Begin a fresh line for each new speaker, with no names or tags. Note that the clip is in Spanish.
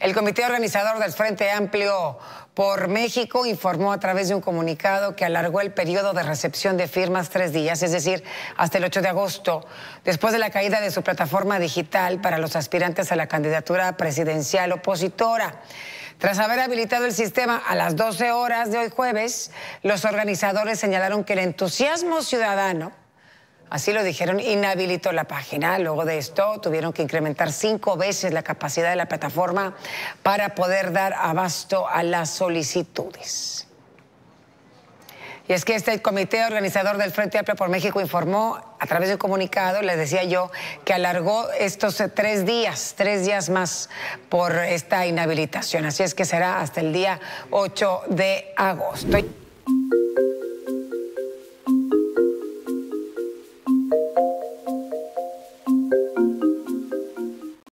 El comité organizador del Frente Amplio por México informó a través de un comunicado que alargó el periodo de recepción de firmas tres días, es decir, hasta el 8 de agosto, después de la caída de su plataforma digital para los aspirantes a la candidatura presidencial opositora. Tras haber habilitado el sistema a las 12 horas de hoy jueves, los organizadores señalaron que el entusiasmo ciudadano Así lo dijeron, inhabilitó la página. Luego de esto tuvieron que incrementar cinco veces la capacidad de la plataforma para poder dar abasto a las solicitudes. Y es que este comité organizador del Frente Amplio por México informó a través de un comunicado, les decía yo, que alargó estos eh, tres días, tres días más por esta inhabilitación. Así es que será hasta el día 8 de agosto.